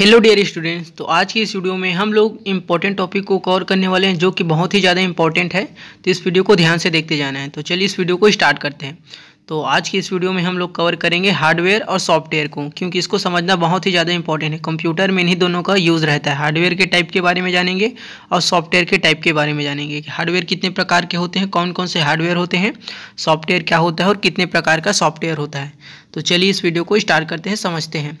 hello dear students तो आज की इस वीडियो में हम लोग इम्पोर्टेंट टॉपिक को कवर करने वाले हैं जो कि बहुत ही ज़्यादा इम्पोर्टेंट है तो इस वीडियो को ध्यान से देखते जाना है तो चलिए इस वीडियो को स्टार्ट करते हैं तो आज की इस वीडियो में हम लोग कवर करेंगे हार्डवेयर और सॉफ्टवेयर को क्योंकि इसको समझना बहुत ही ज़्यादा इंपॉर्टेंट है कंप्यूटर में इन्हीं दोनों का यूज़ रहता है हार्डवेयर के टाइप के बारे में जानेंगे और सॉफ्टवेयर के टाइप के बारे में जानेंगे कि हार्डवेयर कितने प्रकार के होते हैं कौन कौन से हार्डवेयर होते हैं सॉफ्टवेयर क्या होता है और कितने प्रकार का सॉफ्टवेयर होता है तो चलिए इस वीडियो को स्टार्ट करते हैं समझते हैं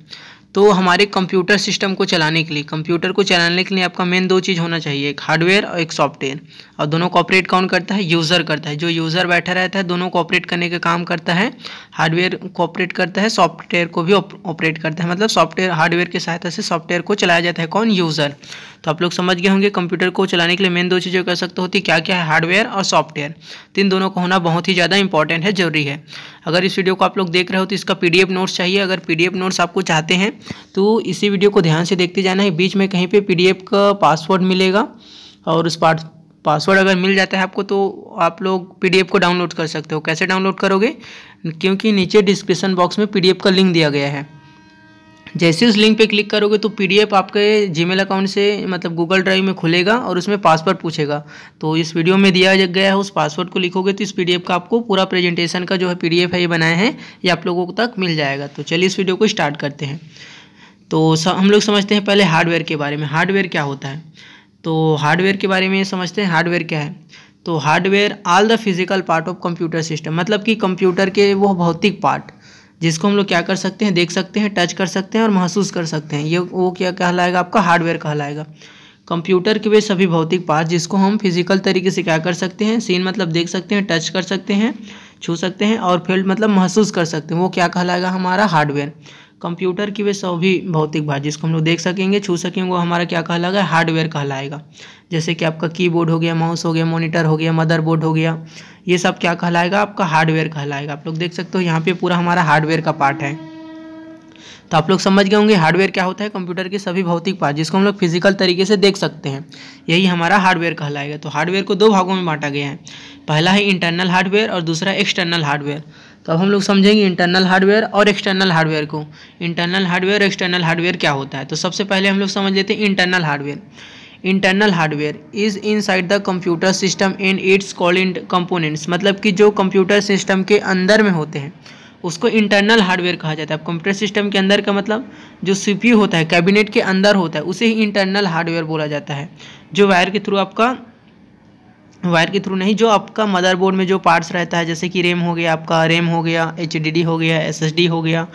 तो हमारे कंप्यूटर सिस्टम को चलाने के लिए कंप्यूटर को चलाने के लिए आपका मेन दो चीज़ होना चाहिए एक हार्डवेयर और एक सॉफ्टवेयर और दोनों को ऑपरेट कौन करता है यूज़र करता है जो यूज़र बैठा रहता है दोनों को ऑपरेट करने का काम करता है हार्डवेयर को ऑपरेट करता है सॉफ्टवेयर को भी ऑपरेट करता है मतलब सॉफ्टवेयर हार्डवेयर की सहायता से सॉफ्टवेयर को चलाया जाता है कौन यूज़र तो आप लोग समझ गए होंगे कंप्यूटर को चलाने के लिए मेन दो चीज़ें कर सकते होती क्या क्या है हार्डवेयर और सॉफ्टवेयर तीन दोनों का होना बहुत ही ज़्यादा इंपॉर्टेंट है जरूरी है अगर इस वीडियो को आप लोग देख रहे हो तो इसका पी नोट्स चाहिए अगर पी नोट्स आपको चाहते हैं तो इसी वीडियो को ध्यान से देखते जाना है बीच में कहीं पर पी का पासवर्ड मिलेगा और उस पास पासवर्ड अगर मिल जाता है आपको तो आप लोग पीडीएफ को डाउनलोड कर सकते हो कैसे डाउनलोड करोगे क्योंकि नीचे डिस्क्रिप्शन बॉक्स में पीडीएफ का लिंक दिया गया है जैसे उस लिंक पे क्लिक करोगे तो पीडीएफ आपके जीमेल अकाउंट से मतलब गूगल ड्राइव में खुलेगा और उसमें पासवर्ड पूछेगा तो इस वीडियो में दिया गया है उस पासवर्ड को लिखोगे तो इस पीडीएफ का आपको पूरा प्रेजेंटेशन का जो है पीडीएफ है ये बनाया है ये आप लोगों तक मिल जाएगा तो चलिए इस वीडियो को स्टार्ट करते हैं तो हम लोग समझते हैं पहले हार्डवेयर के बारे में हार्डवेयर क्या होता है तो हार्डवेयर के बारे में समझते हैं हार्डवेयर क्या है तो hardware all the physical part of computer system मतलब कि कंप्यूटर के वो भौतिक पार्ट जिसको हम लोग क्या कर सकते हैं देख सकते हैं टच कर सकते हैं और महसूस कर सकते हैं ये वो क्या कहलाएगा आपका हार्डवेयर कहलाएगा कंप्यूटर के वे सभी भौतिक पार्ट जिसको हम फिजिकल तरीके से क्या कर सकते हैं सीन मतलब देख सकते हैं टच कर सकते हैं छू सकते हैं और फील्ड मतलब महसूस कर सकते हैं वो क्या कहलाएगा हमारा हार्डवेयर कंप्यूटर की वे सभी भौतिक भाग जिसको हम लोग देख सकेंगे छू सकेंगे वो हमारा क्या कहलाएगा हार्डवेयर कहलाएगा जैसे कि आपका कीबोर्ड हो गया माउस हो गया मॉनिटर हो गया मदरबोर्ड हो गया ये सब क्या कहलाएगा आपका हार्डवेयर कहलाएगा आप लोग देख सकते हो यहाँ पे पूरा हमारा हार्डवेयर का पार्ट है तो आप लोग समझ गए होंगे हार्डवेयर क्या होता है कंप्यूटर के सभी भौतिक पार्ट जिसको हम लोग फिजिकल तरीके से देख सकते हैं यही हमारा हार्डवेयर कहलाएगा तो हार्डवेयर को दो भागों में बांटा गया है पहला है इंटरनल हार्डवेयर और दूसरा एक्सटर्नल हार्डवेयर तो अब हम लोग समझेंगे इंटरनल हार्डवेयर और एक्सटर्नल हार्डवेयर को इंटरनल हार्डवेयर एक्सटर्नल हार्डवेयर क्या होता है तो सबसे पहले हम लोग समझ लेते हैं internal hardware internal hardware is inside the computer system and it's called components मतलब कि जो कंप्यूटर सिस्टम के अंदर में होते हैं उसको इंटरनल हार्डवेयर कहा जाता है अब कंप्यूटर सिस्टम के अंदर का मतलब जो सीपीयू होता है कैबिनेट के अंदर होता है उसे ही इंटरनल हार्डवेयर बोला जाता है जो वायर के थ्रू आपका वायर के थ्रू नहीं जो आपका मदरबोर्ड में जो पार्ट्स रहता है जैसे कि रैम हो गया आपका रैम हो गया एच हो गया एस हो गया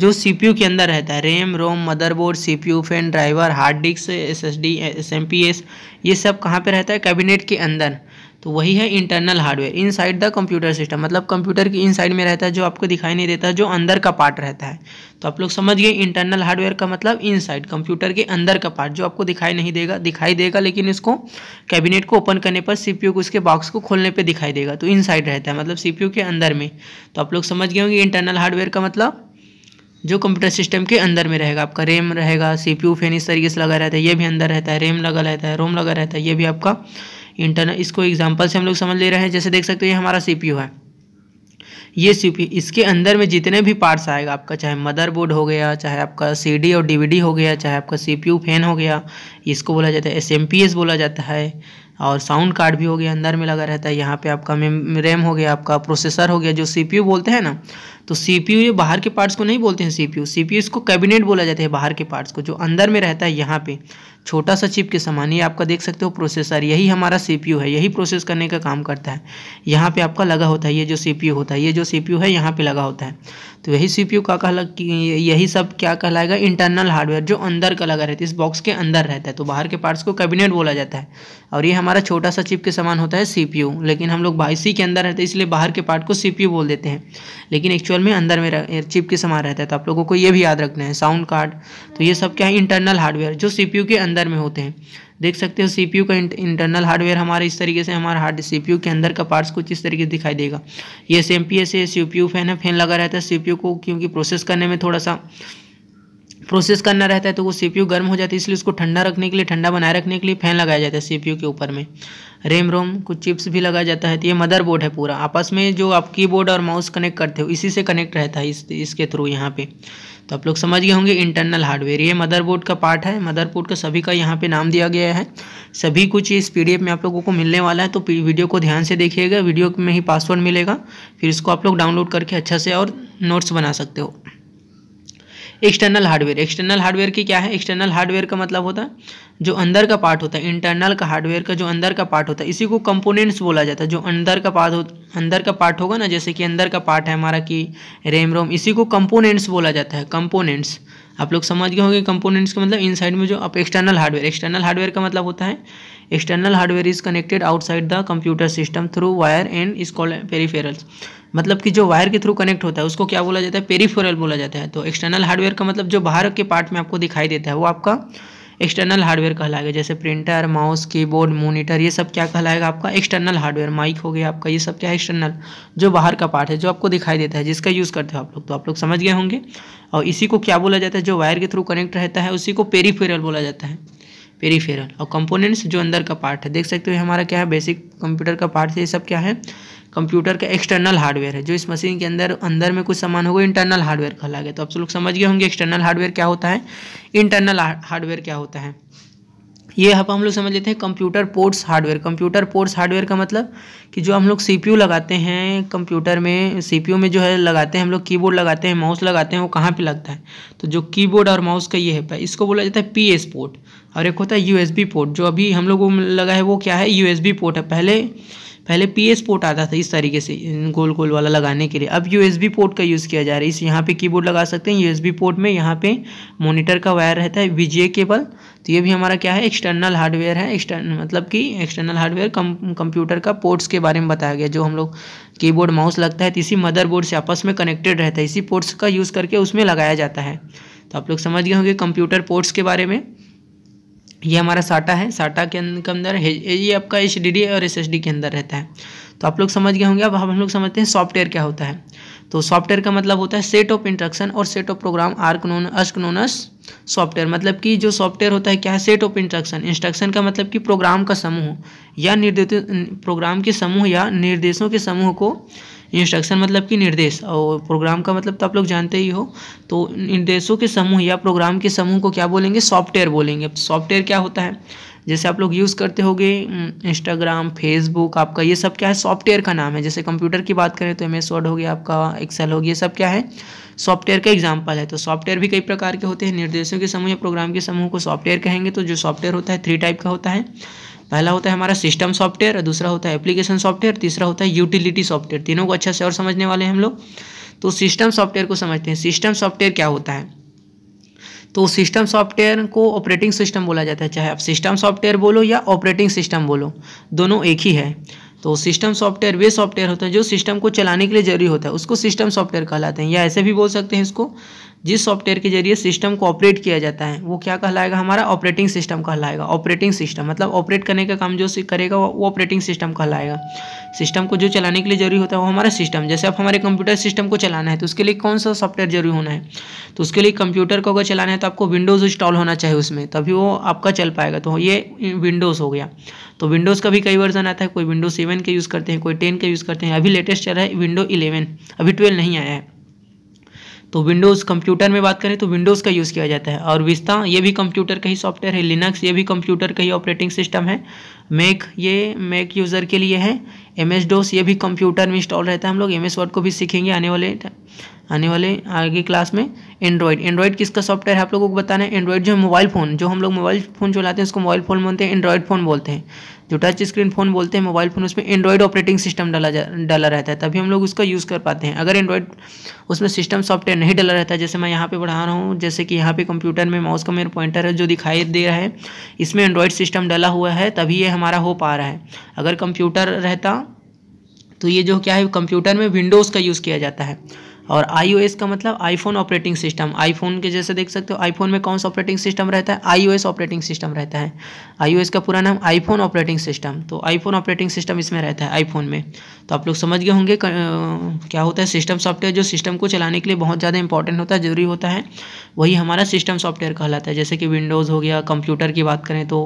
जो सी के अंदर रहता है RAM ROM motherboard C P fan driver hard disk S S D S M P S ये सब कहाँ पे रहता है कैबिनेट के अंदर तो वही है internal hardware inside the computer system मतलब कंप्यूटर की इनसाइड में रहता है जो आपको दिखाई नहीं देता जो अंदर का पार्ट रहता है तो आप लोग समझ गए इंटरनल हार्डवेयर का मतलब इनसाइड कंप्यूटर के अंदर का पार्ट जो आपको दिखाई नहीं देगा दिखाई देगा लेकिन इसको कैबिनेट को ओपन करने पर सी को उसके बॉक्स को खोलने पर दिखाई देगा तो इनसाइड रहता है मतलब सी के अंदर में तो आप लोग समझ गए होंगे इंटरनल हार्डवेयर का मतलब जो कंप्यूटर सिस्टम के अंदर में रहेगा आपका रैम रहेगा सीपीयू फैन इस तरीके से लगा रहता है ये भी अंदर रहता है रैम लगा रहता है रोम लगा रहता है ये भी आपका इंटरनल इसको एग्जाम्पल से हम लोग समझ ले रहे हैं जैसे देख सकते हैं हमारा सी है ये सी इसके अंदर में जितने भी पार्ट्स आएगा आपका चाहे मदरबोर्ड हो गया चाहे आपका सीडी और डीवीडी हो गया चाहे आपका सीपीयू फैन हो गया इसको बोला जाता है एसएमपीएस बोला जाता है और साउंड कार्ड भी हो गया अंदर में लगा रहता है यहाँ पे आपका रैम हो गया आपका प्रोसेसर हो गया जो सीपीयू बोलते हैं ना तो सीपीयू ये बाहर के पार्ट्स को नहीं बोलते हैं सीपीयू सीपीयू इसको कैबिनेट बोला जाता है बाहर के पार्ट्स को जो अंदर में रहता है यहाँ पे छोटा सा चिप के समान ये आपका देख सकते हो प्रोसेसर यही हमारा सीपीयू है यही प्रोसेस करने का काम करता है यहाँ पे आपका लगा होता है ये जो सीपीयू होता है ये जो सीपीयू है यहाँ पे लगा होता है तो यही सीपीयू का कहला यही सब क्या कहलाएगा इंटरनल हार्डवेयर जो अंदर का लगा रहता है इस बॉक्स के अंदर रहता है तो बाहर के पार्ट्स को कैबिनेट बोला जाता है और ये हमारा छोटा सा चिप के समान होता है सीपीयू लेकिन हम लोग बाईसी के अंदर रहते हैं इसलिए बाहर के पार्ट को सीपीयू बोल देते हैं लेकिन एक्चुअल में अंदर में चिप के समान रहता है तो आप लोगों को ये भी याद रखना है साउंड कार्ड तो ये सब क्या है इंटरनल हार्डवेयर जो सी के अंदर में होते हैं देख सकते हो सीपीयू का इंटरनल हार्डवेयर हमारे इस तरीके से हमारा हार्ड सीपीयू के अंदर का पार्ट्स कुछ इस तरीके से दिखाई देगा ये एस एम पी एस है सी फैन है फैन लगा रहता है सीपीयू को क्योंकि प्रोसेस करने में थोड़ा सा प्रोसेस करना रहता है तो वो सीपीयू गर्म हो जाती है इसलिए उसको ठंडा रखने के लिए ठंडा बनाए रखने के लिए फैन लगाया जाता है सीपीयू के ऊपर में रेम रोम कुछ चिप्स भी लगाया जाता है तो ये मदर बोर्ड है पूरा आपस में जो आप कीबोर्ड और माउस कनेक्ट करते हो इसी से कनेक्ट रहता है इस इसके थ्रू यहाँ पे तो आप लोग समझ गए होंगे इंटरनल हार्डवेयर ये मदरबोर्ड का पार्ट है मदरबोर्ड का सभी का यहाँ पे नाम दिया गया है सभी कुछ इस पीडीएफ में आप लोगों को मिलने वाला है तो वीडियो को ध्यान से देखिएगा वीडियो में ही पासवर्ड मिलेगा फिर इसको आप लोग डाउनलोड करके अच्छा से और नोट्स बना सकते हो एक्सटर्नल हार्डवेयर एक्सटर्नल हार्डवेयर की क्या है एक्सटर्नल हार्डवेयर का मतलब होता है जो अंदर का पार्ट होता है इंटरनल का हार्डवेयर का जो अंदर का पार्ट होता है इसी को कंपोनेंट्स बोला जाता है जो अंदर का पार्ट अंदर का पार्ट होगा ना जैसे कि अंदर का पार्ट है हमारा कि रेम रोम इसी को कंपोनेंट्स बोला जाता है कंपोनेंट्स आप लोग समझ गए होंगे कंपोनेंट्स का मतलब इन साइड में जो आप एक्सटर्नल हार्डवेयर एक्सटर्नल हार्डवेयर का मतलब होता है external hardware is connected outside the computer system through wire and is called peripherals मतलब कि जो वायर के थ्रू कनेक्ट होता है उसको क्या बोला जाता है पेरीफोरल बोला जाता है तो एक्सटर्नल हार्डवेयर का मतलब जो बाहर के पार्ट में आपको दिखाई देता है वो आपका एक्सटर्नल हार्डवेयर कहलाएगा जैसे प्रिंटर माउस कीबोर्ड मोनीटर ये सब क्या कहलाएगा आपका एक्सटर्नल हार्डवेयर माइक हो गया आपका ये सब क्या है एक्सटर्नल जो बाहर का पार्ट है जो आपको दिखाई देता है जिसका यूज़ करते हो आप लोग तो आप लोग समझ गए होंगे और इसी को क्या बोला जाता है जो वायर के थ्रू कनेक्ट रहता है उसी को पेरीफेरल बोला जाता है पेरीफेरल और कंपोनेंट्स जो अंदर का पार्ट है देख सकते हो हमारा क्या है बेसिक कंप्यूटर का पार्ट है ये सब क्या है कंप्यूटर का एक्सटर्नल हार्डवेयर है जो इस मशीन के अंदर अंदर में कुछ सामान होगा इंटरनल हार्डवेयर कहला गया तो आप लोग समझ गए होंगे एक्सटर्नल हार्डवेयर क्या होता है इंटरनल हार्डवेयर क्या होता है ये आप हम लोग समझ लेते हैं computer ports hardware computer ports hardware का मतलब कि जो हम लोग सीपीयू लगाते हैं कंप्यूटर में सीपीयू में जो है लगाते हैं हम लोग कीबोर्ड लगाते हैं माउस लगाते हैं वो कहाँ पे लगता है तो जो कीबोर्ड और माउस का ये है इसको बोला जाता है एस पोर्ट और एक होता है यू पोर्ट जो अभी हम लोगों में लगा है वो क्या है यू पोर्ट है पहले पहले पी पोर्ट आता था इस तरीके से गोल गोल वाला लगाने के लिए अब यू पोर्ट का यूज़ किया जा रहा है इस यहाँ पे कीबोर्ड लगा सकते हैं यू पोर्ट में यहाँ पे मोनिटर का वायर रहता है वी केबल तो ये भी हमारा क्या है एक्सटर्नल हार्डवेयर है एक्सटर्न मतलब कि एक्सटर्नल हार्डवेयर कम कंप्यूटर का पोर्ट्स के बारे में बताया गया जो हम लोग कीबोर्ड माउस लगता है तो इसी मदरबोर्ड से आपस में कनेक्टेड रहता है इसी पोर्ट्स का यूज़ करके उसमें लगाया जाता है तो आप लोग समझ गए होंगे कंप्यूटर पोर्ट्स के बारे में ये हमारा साटा है साटा के अंदर ये आपका एच और एस के अंदर रहता है तो आप लोग समझ गए होंगे अब हम लोग समझते हैं सॉफ्टवेयर क्या होता है तो सॉफ्टवेयर का मतलब होता है सेट ऑफ इंट्रक्शन और set of program are known as नोनस सॉफ्टवेयर मतलब कि जो सॉफ्टवेयर होता है क्या है सेट ऑफ इंट्रक्शन इंस्ट्रक्शन का मतलब कि प्रोग्राम का समूह या निर्देश प्रोग्राम के समूह या निर्देशों के समूह को इंस्ट्रक्शन मतलब कि निर्देश और प्रोग्राम का मतलब तो आप लोग जानते ही हो तो निर्देशों के समूह या प्रोग्राम के समूह को क्या बोलेंगे सॉफ्टवेयर बोलेंगे सॉफ्टवेयर क्या होता है जैसे आप लोग यूज़ करते होगे इंस्टाग्राम फेसबुक आपका ये सब क्या है सॉफ्टवेयर का नाम है जैसे कंप्यूटर की बात करें तो एम एस वर्ड हो गया आपका एक्सेल हो गया सब क्या है सॉफ्टवेयर का एग्जाम्पल है तो सॉफ्टवेयर भी कई प्रकार के होते हैं निर्देशों के समूह या प्रोग्राम के समूह को सॉफ्टवेयर कहेंगे तो जो सॉफ्टवेयर होता है थ्री टाइप का होता है पहला होता है हमारा सिस्टम सॉफ्टवेयर दूसरा होता है एप्लीकेशन सॉफ्टवेयर तीसरा होता है यूटिलिटी सॉफ्टवेयर तीनों को अच्छा से और समझने वाले हैं हम लोग तो सिस्टम सॉफ्टवेयर को समझते हैं सिस्टम सॉफ्टवेयर क्या होता है तो सिस्टम सॉफ्टवेयर को ऑपरेटिंग सिस्टम बोला जाता है चाहे आप सिस्टम सॉफ्टवेयर बोलो या ऑपरेटिंग सिस्टम बोलो दोनों एक ही है तो सिस्टम सॉफ्टवेयर वे सॉफ्टवेयर होता है जो सिस्टम को चलाने के लिए जरूरी होता है उसको सिस्टम सॉफ्टवेयर कहलाते हैं या ऐसे भी बोल सकते हैं इसको जिस सॉफ्टवेयर के जरिए सिस्टम को ऑपरेट किया जाता है वो क्या कहलाएगा हमारा ऑपरेटिंग सिस्टम कहलाएगा ऑपरेटिंग सिस्टम मतलब ऑपरेट करने का काम जो करेगा वो ऑपरेटिंग सिस्टम कहलाएगा सिस्टम को जो चलाने के लिए जरूरी होता है वो हमारा सिस्टम जैसे आप हमारे कंप्यूटर सिस्टम को चलाना है तो उसके लिए कौन सा सॉफ्टवेयर जरूरी होना है तो उसके लिए कंप्यूटर को अगर चलाना है तो आपको विंडोज़ इंस्टॉल होना चाहिए उसमें तभी वो आपका चल पाएगा तो ये विंडोज़ हो गया तो विंडोज़ का भी कई वर्जन आता है कोई विंडो सेवन का यूज़ करते हैं कोई टेन का यूज़ करते हैं अभी लेटेस्ट चल रहा है विंडो इलेवन अभी ट्वेल्व नहीं आया है तो विंडोज़ कंप्यूटर में बात करें तो विंडोज़ का यूज़ किया जाता है और विस्ता ये भी कंप्यूटर का ही सॉफ्टवेयर है लिनक्स ये भी कंप्यूटर का ही ऑपरेटिंग सिस्टम है मैक ये मैक यूज़र के लिए है एम एस डोस ये भी कंप्यूटर में इंस्टॉल रहता है हम लोग एम एस वर्ड को भी सीखेंगे आने वाले आने वाले आगे क्लास में एंड्रॉयड एंड्रॉयड किसका सॉफ्टवेयर है आप लोगों को बताना है एंड्रॉयड जो है मोबाइल फ़ोन जो हम लोग मोबाइल फ़ोन चलाते हैं उसको मोबाइल फ़ोन बोलते हैं एंड्रॉयड फ़ोन बोलते हैं जो टच स्क्रीन फ़ोन बोलते हैं मोबाइल फ़ोन उसमें एंड्रॉयड ऑपरेटिंग सिस्टम डाला जा डाला रहता है तभी हम लोग उसका यूज़ कर पाते हैं अगर एंड्रॉयड उसमें सिस्टम सॉफ्टवेयर नहीं डाला रहता है जैसे मैं यहाँ पर बढ़ा रहा हूँ जैसे कि यहाँ पर कंप्यूटर में माउस का मेरा पॉइंटर है जो दिखाई दे रहा है इसमें एंड्रॉयड सिस्टम डाला हुआ है तभी ये हमारा हो पा रहा है अगर कंप्यूटर रहता तो ये जो क्या है कंप्यूटर में विंडोज़ का यूज़ किया जाता है और आईओएस का मतलब आईफोन ऑपरेटिंग सिस्टम आईफोन के जैसे देख सकते हो आईफोन में कौन सा ऑपरेटिंग सिस्टम रहता है आईओएस ऑपरेटिंग सिस्टम रहता है आईओएस का पूरा नाम आईफोन ऑपरेटिंग सिस्टम तो आईफोन ऑपरेटिंग सिस्टम इसमें रहता है आईफोन में तो आप लोग समझ गए होंगे क्या होता है सिस्टम सॉफ्टवेयर जो सिस्टम को चलाने के लिए बहुत ज़्यादा इंपॉर्टेंट होता है ज़रूरी होता है वही हमारा सिस्टम सॉफ्टवेयर कहलाता है जैसे कि विंडोज़ हो गया कंप्यूटर की बात करें तो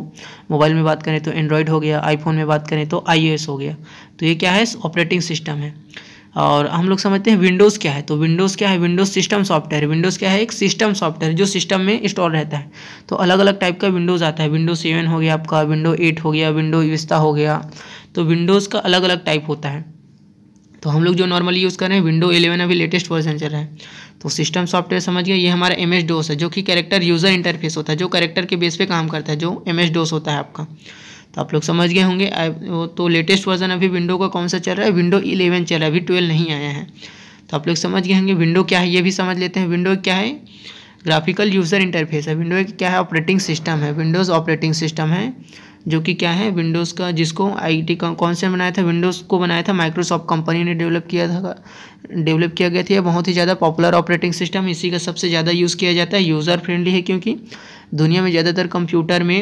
मोबाइल में बात करें तो एंड्रॉयड हो गया आईफोन में बात करें तो आई हो गया तो ये क्या है ऑपरेटिंग सिस्टम है और हम लोग समझते हैं विंडोज़ क्या है तो विंडोज़ क्या है विंडोज़ सिस्टम सॉफ्टवेयर विंडोज़ क्या है एक सिस्टम सॉफ्टवेयर जो सिस्टम में इंस्टॉल रहता है तो अलग अलग टाइप का विंडोज़ आता है विंडो सेवन हो गया आपका विंडो एट हो गया विंडो विस्ता हो गया तो विंडोज़ का अलग अलग टाइप होता है तो हम लोग जो नॉर्मली यूज़ कर रहे हैं विंडो एलेवन अभी लेटेस्ट वर्जन चल रहा है तो सिस्टम सॉफ्टवेयर समझ गया ये हमारा एम एस डोस है जो कि कैरेक्टर यूज़र इंटरफेस होता है जो कैरेक्टर के बेस पे काम करता है जो एम एस डोस होता है आपका तो आप लोग समझ गए होंगे तो लेटेस्ट वर्जन अभी विंडो का कौन सा चल रहा है विंडो इलेवन चल रहा है अभी ट्वेल्व नहीं आया है तो आप लोग समझ गए होंगे विंडो क्या है ये भी समझ लेते हैं विंडो क्या है ग्राफिकल यूज़र इंटरफेस है विंडो एक क्या है ऑपरेटिंग सिस्टम है विंडोज़ ऑपरेटिंग सिस्टम है जो कि क्या है विंडोज़ का जिसको आईटी का कौन से बनाया था विंडोज़ को बनाया था माइक्रोसॉफ्ट कंपनी ने डेवलप किया था डेवलप किया गया था यह बहुत ही ज़्यादा पॉपुलर ऑपरेटिंग सिस्टम इसी का सबसे ज़्यादा यूज़ किया जाता है यूज़र फ्रेंडली है क्योंकि दुनिया में ज़्यादातर कंप्यूटर में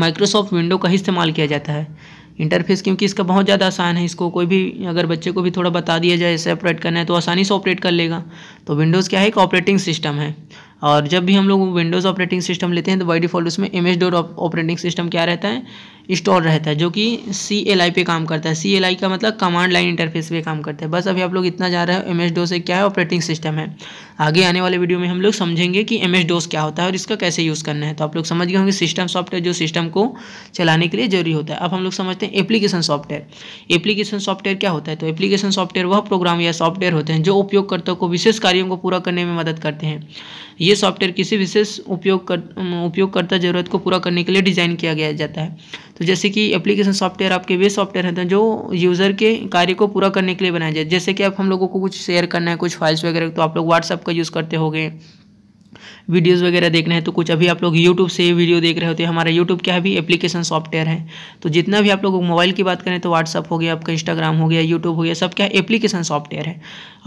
माइक्रोसॉफ्ट विंडो का ही इस्तेमाल किया जाता है इंटरफेस क्योंकि इसका बहुत ज़्यादा आसान है इसको कोई भी अगर बच्चे को भी थोड़ा बता दिया जाए इसे ऑपरेट करना है तो आसानी से ऑपरेट कर लेगा तो विंडोज़ क्या है एक ऑपरेटिंग सिस्टम है और जब भी हम लोग विंडोज़ ऑपरेटिंग सिस्टम लेते हैं तो बाई डिफ़ॉल्ट उसमें एम एस ऑपरेटिंग सिस्टम क्या रहता है इंस्टॉल रहता है जो कि सी एल आई पे काम करता है सी एल आई का मतलब कमांड लाइन इंटरफेस पे काम करता है बस अभी आप लोग इतना जा रहे हो एम एस डोज से क्या है ऑपरेटिंग सिस्टम है आगे आने वाले वीडियो में हम लोग समझेंगे कि एम एस डोस क्या होता है और इसका कैसे यूज़ करना है तो आप लोग समझ गए होंगे सिस्टम सॉफ्टवेयर जो सिस्टम को चलाने के लिए जरूरी होता है अब हम लोग समझते हैं एप्लीकेशन सॉफ्टवेयर एप्लीकेशन सॉफ्टवेयर क्या होता है तो एप्लीकेशन सॉफ्टवेयर वह प्रोग्राम या सॉफ्टवेयर होते हैं जो उपयोगकर्ता को विशेष कार्यों को पूरा करने में मदद करते हैं ये ये सॉफ्टवेयर किसी विशेष उपयोग कर उपयोगकर्ता ज़रूरत को पूरा करने के लिए डिज़ाइन किया गया जाता है तो जैसे कि एप्लीकेशन सॉफ्टवेयर आपके वे सॉफ्टवेयर हैं तो जो यूज़र के कार्य को पूरा करने के लिए बनाया जाए जैसे कि आप हम लोगों को कुछ शेयर करना है कुछ फाइल्स वगैरह तो आप लोग व्हाट्सअप का यूज़ करते हो वीडियोस वगैरह देखना है तो कुछ अभी आप लोग यूट्यूब से वीडियो देख रहे होते हैं हमारा यूट्यूब क्या भी एप्लीकेशन सॉफ्टवेयर है तो जितना भी आप लोग मोबाइल की बात करें तो व्हाट्सअप हो गया आपका इंस्टाग्राम हो गया यूट्यूब हो गया सब क्या एप्लीकेशन सॉफ्टवेयर है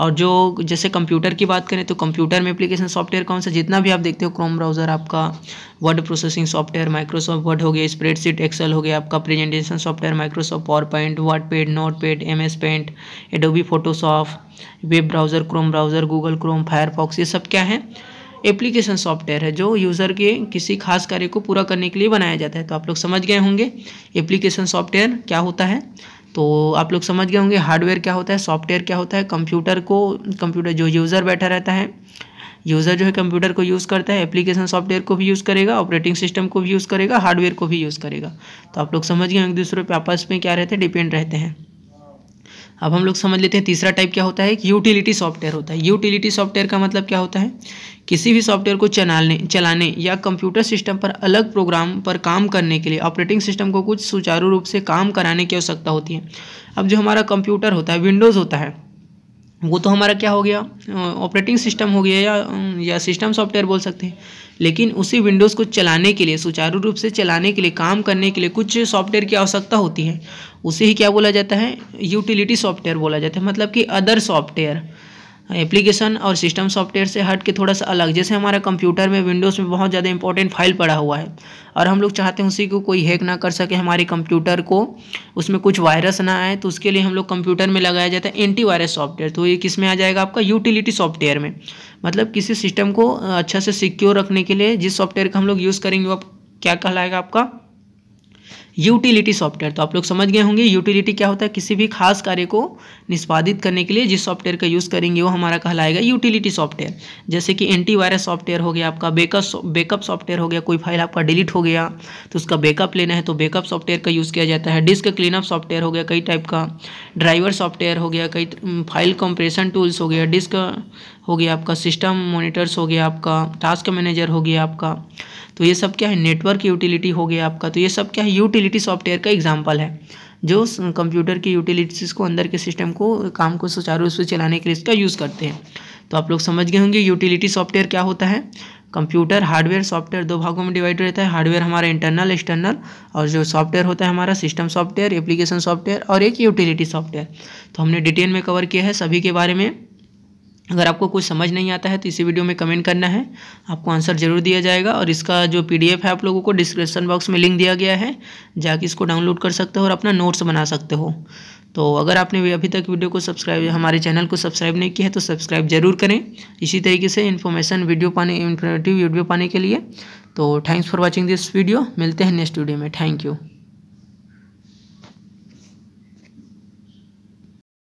और जो जैसे कंप्यूटर की बात करें तो कंप्यूटर में एप्लीकेशन सॉफ्टवेयर कौन सा जितना भी आप देखते हो क्रोम ब्राउजर आपका word processing software Microsoft Word हो गया स्प्रेडशीट एक्सल हो गया आपका presentation software Microsoft PowerPoint WordPad Notepad M S Paint Adobe Photoshop web browser Chrome browser Google Chrome Firefox ये सब क्या है एप्लीकेशन सॉफ्टवेयर है जो यूज़र के किसी खास कार्य को पूरा करने के लिए बनाया जाता है तो आप लोग समझ गए होंगे एप्लीकेशन सॉफ्टवेयर क्या होता है तो आप लोग समझ गए होंगे हार्डवेयर क्या होता है सॉफ्टवेयर क्या होता है कंप्यूटर को कंप्यूटर जो यूज़र बैठा रहता है यूज़र जो है कंप्यूटर को यूज़ करता है एप्लीकेशन सॉफ्टवेयर को भी यूज़ करेगा ऑपरेटिंग सिस्टम को भी यूज़ करेगा हार्डवेयर को भी यूज़ करेगा तो आप लोग समझ गए एक दूसरे पे आपस में क्या रहते हैं डिपेंड रहते हैं अब हम लोग समझ लेते हैं तीसरा टाइप क्या होता है यूटिलिटी सॉफ्टवेयर होता है यूटिलिटी सॉफ्टवेयर का मतलब क्या होता है किसी भी सॉफ्टवेयर को चलाने चलाने या कंप्यूटर सिस्टम पर अलग प्रोग्राम पर काम करने के लिए ऑपरेटिंग सिस्टम को कुछ सुचारू रूप से काम कराने की आवश्यकता होती है अब जो हमारा कंप्यूटर होता है विंडोज़ होता है वो तो हमारा क्या हो गया ऑपरेटिंग सिस्टम हो गया या या सिस्टम सॉफ्टवेयर बोल सकते हैं लेकिन उसी विंडोज़ को चलाने के लिए सुचारू रूप से चलाने के लिए काम करने के लिए कुछ सॉफ्टवेयर की आवश्यकता होती है उसे ही क्या बोला जाता है यूटिलिटी सॉफ्टवेयर बोला जाता है मतलब कि अदर सॉफ्टवेयर एप्लीकेशन और सिस्टम सॉफ्टवेयर से हट के थोड़ा सा अलग जैसे हमारा कंप्यूटर में विंडोज़ में बहुत ज़्यादा इंपॉर्टेंट फाइल पड़ा हुआ है और हम लोग चाहते हैं उसी को कोई हैक ना कर सके हमारे कंप्यूटर को उसमें कुछ वायरस ना आए तो उसके लिए हम लोग कंप्यूटर में लगाया जाता है एंटीवायरस सॉफ्टवेयर तो ये किस में आ जाएगा आपका यूटिलिटी सॉफ्टवेयर में मतलब किसी सिस्टम को अच्छा से सिक्योर रखने के लिए जिस सॉफ्टवेयर का हम लोग यूज़ करेंगे वो क्या कहलाएगा आपका यूटिलिटी सॉफ्टवेयर तो आप लोग समझ गए होंगे यूटिलिटी क्या होता है किसी भी खास कार्य को निष्पादित करने के लिए जिस सॉफ्टवेयर का यूज़ करेंगे वो हमारा कहलाएगा यूटिलिटी सॉफ्टवेयर जैसे कि एंटीवायरस सॉफ्टवेयर हो गया आपका बेकअप बेकअप सॉफ्टवेयर हो गया कोई फाइल आपका डिलीट हो गया तो उसका बेकअप लेना है तो बेकअप सॉफ्टवेयर का यूज़ किया जाता है डिस्क क्लीनअप सॉफ्टवेयर हो गया कई टाइप का ड्राइवर सॉफ्टवेयर हो गया कई फाइल कंप्रेशन टूल्स हो गया डिस्क हो गया आपका सिस्टम मोनिटर्स हो गया आपका टास्क मैनेजर हो गया आपका तो ये सब क्या है नेटवर्क यूटिलिटी हो गया आपका तो ये सब क्या है यूटिलिटी सॉफ्टवेयर का एग्जाम्पल है जो कंप्यूटर की यूटिलिटीज़ को अंदर के सिस्टम को काम को सुचारू रूप से चलाने के लिए इसका यूज़ करते हैं तो आप लोग समझ गए होंगे यूटिलिटी सॉफ्टवेयर क्या होता है कंप्यूटर हार्डवेयर सॉफ्टवेयर दो भागों में डिवाइड रहता है हार्डवेयर हमारा इंटरनल एक्सटर्नल और जो सॉफ्टवेयर होता है हमारा सिस्टम सॉफ्टवेयर एप्लीकेशन सॉफ्टवेयर और एक यूटिलिटी सॉफ्टवेयर तो हमने डिटेल में कवर किया है सभी के बारे में अगर आपको कुछ समझ नहीं आता है तो इसी वीडियो में कमेंट करना है आपको आंसर जरूर दिया जाएगा और इसका जो पीडीएफ है आप लोगों को डिस्क्रिप्शन बॉक्स में लिंक दिया गया है जाके इसको डाउनलोड कर सकते हो और अपना नोट्स बना सकते हो तो अगर आपने अभी तक वीडियो को सब्सक्राइब हमारे चैनल को सब्सक्राइब नहीं किया है तो सब्सक्राइब जरूर करें इसी तरीके से इन्फॉर्मेशन वीडियो पाने इन्फॉर्मेटिव वीडियो पाने के लिए तो thanks for watching this video मिलते हैं नेक्स्ट वीडियो में थैंक यू